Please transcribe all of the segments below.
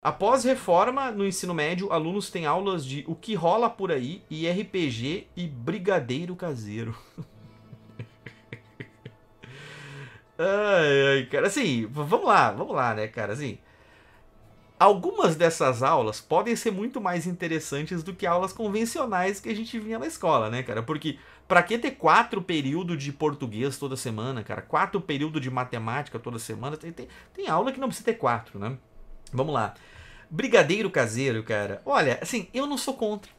Após reforma no ensino médio, alunos têm aulas de O que rola por aí e RPG e Brigadeiro Caseiro. ai, ai, cara, assim, vamos lá, vamos lá, né, cara, assim. Algumas dessas aulas podem ser muito mais interessantes do que aulas convencionais que a gente vinha na escola, né, cara? Porque para que ter quatro períodos de português toda semana, cara? Quatro períodos de matemática toda semana? Tem, tem, tem aula que não precisa ter quatro, né? Vamos lá. Brigadeiro caseiro, cara. Olha, assim, eu não sou contra.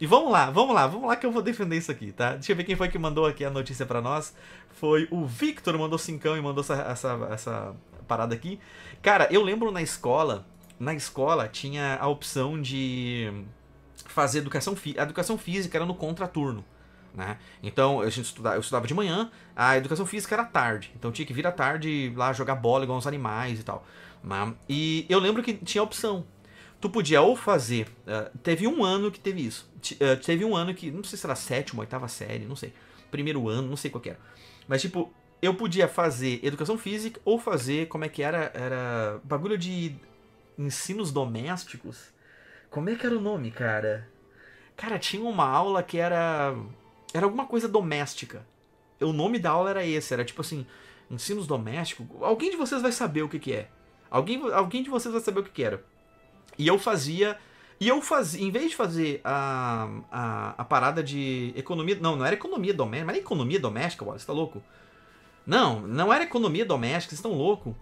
E vamos lá, vamos lá, vamos lá que eu vou defender isso aqui, tá? Deixa eu ver quem foi que mandou aqui a notícia para nós. Foi o Victor, mandou cincão e mandou essa, essa, essa parada aqui. Cara, eu lembro na escola, na escola tinha a opção de fazer educação física. A educação física era no contraturno. turno né? Então eu estudava, eu estudava de manhã, a educação física era tarde, então tinha que vir à tarde lá jogar bola igual os animais e tal. Né? E eu lembro que tinha opção. Tu podia ou fazer. Uh, teve um ano que teve isso. T uh, eh, teve um ano que. Não sei se era sétima, oitava série, não sei. Primeiro ano, não sei qual era. Mas tipo, eu podia fazer educação física ou fazer. Como é que era? Era. Bagulho de ensinos domésticos. Como é que era o nome, cara? Cara, tinha uma aula que era era alguma coisa doméstica. O nome da aula era esse, era tipo assim, ensinos domésticos. Alguém de vocês vai saber o que, que é. Alguém, alguém de vocês vai saber o que, que era. E eu fazia. E eu fazia. Em vez de fazer a, a, a parada de economia. Não, não era economia doméstica. Mas era economia doméstica, Wallace, tá louco? Não, não era economia doméstica, vocês estão louco?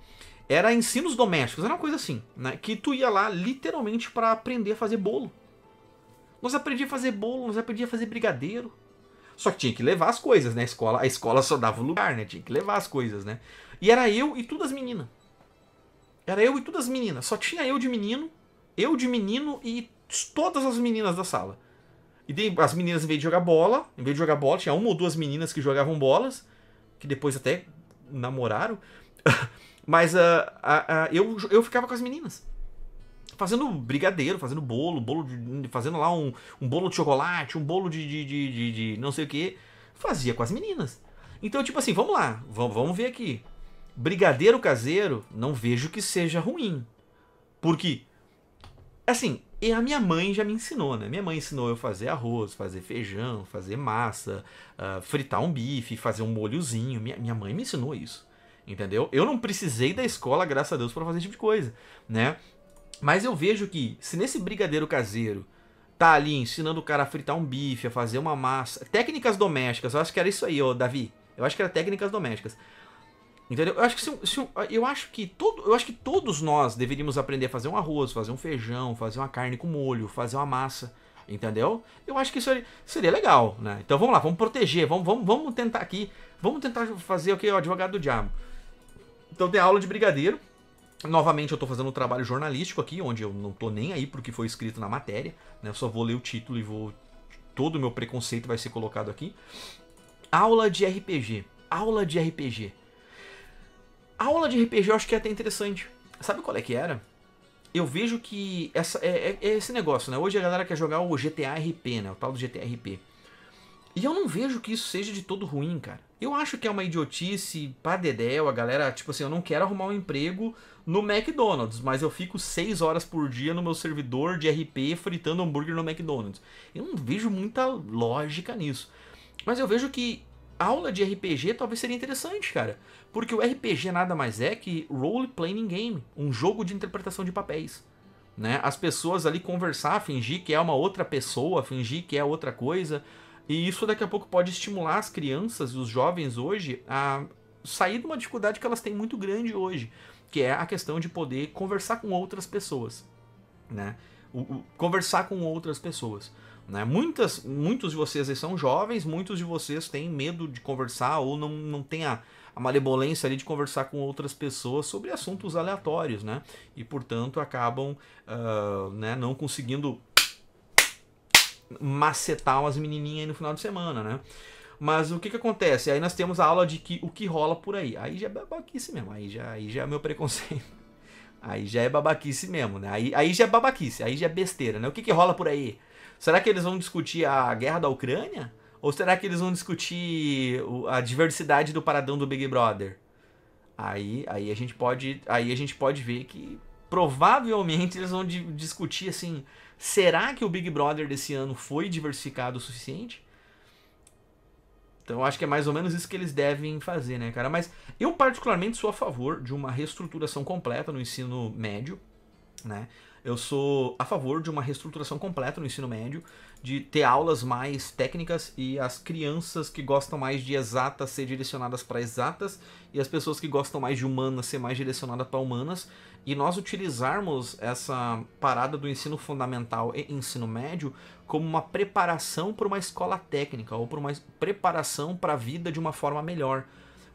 Era ensinos domésticos, era uma coisa assim, né? Que tu ia lá literalmente para aprender a fazer bolo. Nós aprendia a fazer bolo, nós aprendia a fazer brigadeiro. Só que tinha que levar as coisas, né? A escola, a escola só dava o lugar, né? Tinha que levar as coisas, né? E era eu e todas as meninas. Era eu e todas as meninas. Só tinha eu de menino, eu de menino e todas as meninas da sala. E daí, as meninas, em vez de jogar bola, em vez de jogar bola, tinha uma ou duas meninas que jogavam bolas, que depois até namoraram. Mas uh, uh, uh, eu, eu ficava com as meninas fazendo brigadeiro, fazendo bolo, bolo de, hum, fazendo lá um, um, bolo de chocolate, um bolo de, de, de, de não sei o que. Fazia com as meninas. Então, tipo assim, vamos lá, vamos, vamos ver aqui. Brigadeiro caseiro, não vejo que seja ruim. Porque, assim, e a minha mãe já me ensinou, né? Minha mãe ensinou eu fazer arroz, fazer feijão, fazer massa, uh, fritar um bife, fazer um molhozinho. Minha, minha mãe me ensinou isso. Entendeu? Eu não precisei da escola, graças a Deus, para fazer esse tipo de coisa, né? Mas eu vejo que se nesse brigadeiro caseiro tá ali ensinando o cara a fritar um bife, a fazer uma massa, técnicas domésticas, eu acho que era isso aí, ô Davi. Eu acho que era técnicas domésticas. Entendeu? Eu acho que se, se, eu acho que todo, eu acho que todos nós deveríamos aprender a fazer um arroz, fazer um feijão, fazer uma carne com molho, fazer uma massa, entendeu? Eu acho que isso seria, seria legal, né? Então vamos lá, vamos proteger, vamos, vamos, vamos tentar aqui, vamos tentar fazer o okay, que o advogado do diabo. Então tem aula de brigadeiro, Novamente eu estou fazendo um trabalho jornalístico aqui, onde eu não estou nem aí pro que foi escrito na matéria, né? Eu só vou ler o título e vou todo o meu preconceito vai ser colocado aqui. Aula de RPG. Aula de RPG. Aula de RPG eu acho que é até interessante. Sabe qual é que era? Eu vejo que essa, é, é, é esse negócio, né? Hoje a galera quer jogar o GTA RP, né? O tal do GTA RP. E eu não vejo que isso seja de todo ruim, cara. Eu acho que é uma idiotice pra dedéu, a galera, tipo assim, eu não quero arrumar um emprego no McDonald's, mas eu fico seis horas por dia no meu servidor de RP fritando hambúrguer no McDonald's. Eu não vejo muita lógica nisso. Mas eu vejo que aula de RPG talvez seria interessante, cara. Porque o RPG nada mais é que role-playing game, um jogo de interpretação de papéis. Né? As pessoas ali conversar, fingir que é uma outra pessoa, fingir que é outra coisa e isso daqui a pouco pode estimular as crianças e os jovens hoje a sair de uma dificuldade que elas têm muito grande hoje, que é a questão de poder conversar com outras pessoas, né? O, o, conversar com outras pessoas. Né? Muitas, muitos de vocês são jovens, muitos de vocês têm medo de conversar ou não, não têm a, a malebolência ali de conversar com outras pessoas sobre assuntos aleatórios, né? E portanto acabam uh, né, não conseguindo macetar umas menininhas aí no final de semana, né? Mas o que que acontece? Aí nós temos a aula de que o que rola por aí. Aí já é babaquice mesmo, aí já, aí já é meu preconceito. Aí já é babaquice mesmo, né? Aí, aí já é babaquice, aí já é besteira, né? O que que rola por aí? Será que eles vão discutir a guerra da Ucrânia? Ou será que eles vão discutir a diversidade do paradão do Big Brother? Aí, aí a gente pode, aí a gente pode ver que provavelmente eles vão di discutir assim: será que o Big Brother desse ano foi diversificado o suficiente? Então eu acho que é mais ou menos isso que eles devem fazer, né, cara? Mas eu particularmente sou a favor de uma reestruturação completa no ensino médio, né? Eu sou a favor de uma reestruturação completa no ensino médio, de ter aulas mais técnicas e as crianças que gostam mais de exatas ser direcionadas para exatas e as pessoas que gostam mais de humanas ser mais direcionadas para humanas. E nós utilizarmos essa parada do ensino fundamental e ensino médio como uma preparação para uma escola técnica ou para uma preparação para a vida de uma forma melhor.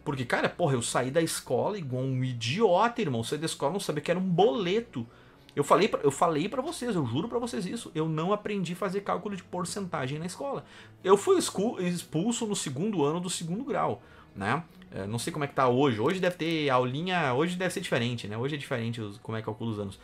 Porque, cara, porra, eu saí da escola igual um idiota, irmão. saí da escola não sabia que era um boleto. Eu falei, pra, eu falei para vocês, eu juro para vocês isso. Eu não aprendi a fazer cálculo de porcentagem na escola. Eu fui expulso no segundo ano do segundo grau, né? É, não sei como é que tá hoje. Hoje deve ter aulinha, hoje deve ser diferente, né? Hoje é diferente como é que calcula os anos.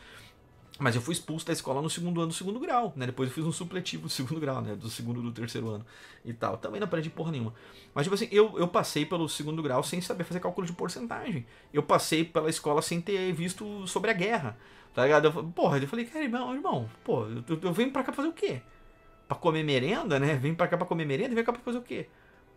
Mas eu fui expulso da escola no segundo ano do segundo grau, né? Depois eu fiz um supletivo do segundo grau, né? Do segundo do terceiro ano e tal. Também não aprendi porra nenhuma. Mas, tipo assim, eu, eu passei pelo segundo grau sem saber fazer cálculo de porcentagem. Eu passei pela escola sem ter visto sobre a guerra, tá ligado? Eu, porra, eu falei, cara, irmão, irmão pô, eu, eu venho pra cá pra fazer o quê? Pra comer merenda, né? Vem pra cá pra comer merenda e vem cá pra fazer o quê?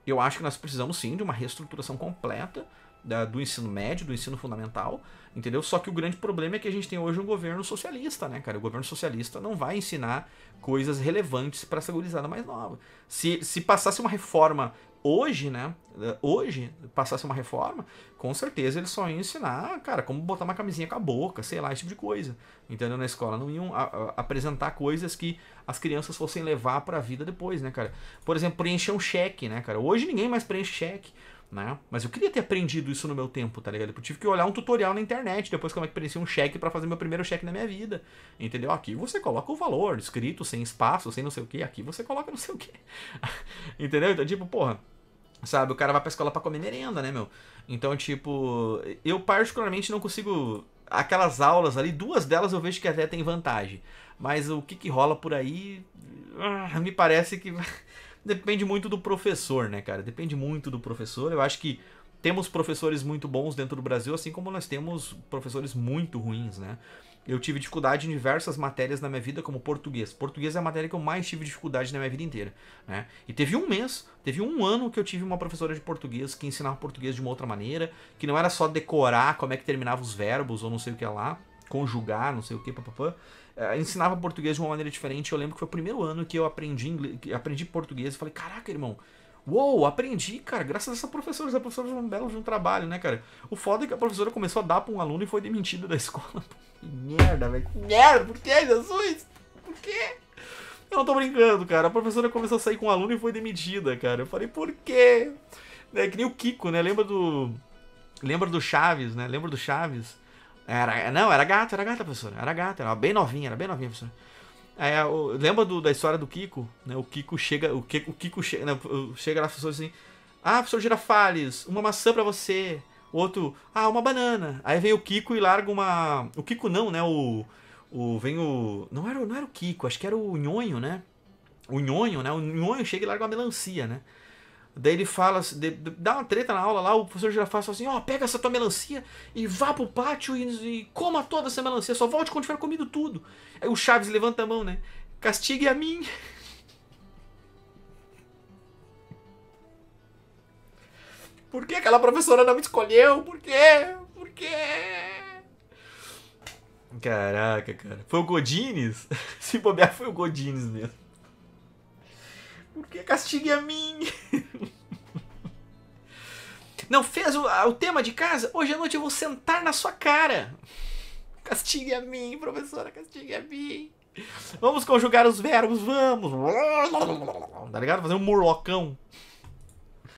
Eu acho que nós precisamos sim de uma reestruturação completa da, do ensino médio, do ensino fundamental, entendeu? Só que o grande problema é que a gente tem hoje um governo socialista, né, cara? O governo socialista não vai ensinar coisas relevantes para essa gurizada mais nova. Se, se passasse uma reforma hoje, né? Hoje, passasse uma reforma, com certeza eles só iam ensinar, cara, como botar uma camisinha com a boca, sei lá, esse tipo de coisa. Entendeu? Na escola não iam a, a, apresentar coisas que as crianças fossem levar para a vida depois, né, cara? Por exemplo, preencher um cheque, né, cara? Hoje ninguém mais preenche cheque né? Mas eu queria ter aprendido isso no meu tempo, tá ligado? Eu tive que olhar um tutorial na internet, depois como é que parecia um cheque para fazer meu primeiro cheque na minha vida, entendeu? Aqui você coloca o valor, escrito, sem espaço, sem não sei o que, aqui você coloca não sei o que, entendeu? Então, tipo, porra, sabe? O cara vai pra escola pra comer merenda, né, meu? Então, tipo, eu particularmente não consigo... Aquelas aulas ali, duas delas eu vejo que até tem vantagem, mas o que que rola por aí, ah, me parece que... depende muito do professor, né, cara? Depende muito do professor. Eu acho que temos professores muito bons dentro do Brasil, assim como nós temos professores muito ruins, né? Eu tive dificuldade em diversas matérias na minha vida, como português. Português é a matéria que eu mais tive dificuldade na minha vida inteira, né? E teve um mês, teve um ano que eu tive uma professora de português que ensinava português de uma outra maneira, que não era só decorar como é que terminava os verbos ou não sei o que lá, conjugar, não sei o que, papapá. É, ensinava português de uma maneira diferente. Eu lembro que foi o primeiro ano que eu aprendi, aprendi português e falei, caraca, irmão, uou, aprendi, cara, graças a essa professora. Essa professora fez um belo de um trabalho, né, cara? O foda é que a professora começou a dar pra um aluno e foi demitida da escola. merda, velho. Merda, por que, Jesus? Por quê? Eu não tô brincando, cara. A professora começou a sair com um aluno e foi demitida, cara. Eu falei, por quê? É que nem o Kiko, né? Lembra do. Lembra do Chaves, né? Lembra do Chaves? Era, não, era gata, era gata, professora. Era gata, era bem novinha, era bem novinha, professora. Aí, é, eu, lembra do, da história do Kiko? Né? O Kiko chega, o que o Kiko chega, né? chega lá, professor assim: Ah, professor Girafales, uma maçã para você. O outro, ah, uma banana. Aí vem o Kiko e larga uma. O Kiko não, né? O. o vem o. Não era, não era o Kiko, acho que era o Nhonho, né? O Nhonho, né? O Nhonho chega e larga uma melancia, né? Daí ele fala, assim, dá uma treta na aula lá, o professor já fala assim, ó, oh, pega essa tua melancia e vá pro pátio e, e coma toda essa melancia, só volte quando tiver comido tudo. Aí o Chaves levanta a mão, né? Castigue a mim. Por que aquela professora não me escolheu? Por quê? Por quê? Caraca, cara. Foi o Godines? Se bobear, foi o Godines mesmo. Por que castigue a mim? Não fez o, o tema de casa? Hoje à noite eu vou sentar na sua cara. Castigue a mim, professora, castigue a mim. Vamos conjugar os verbos, vamos. Tá ligado? Fazer um murlocão.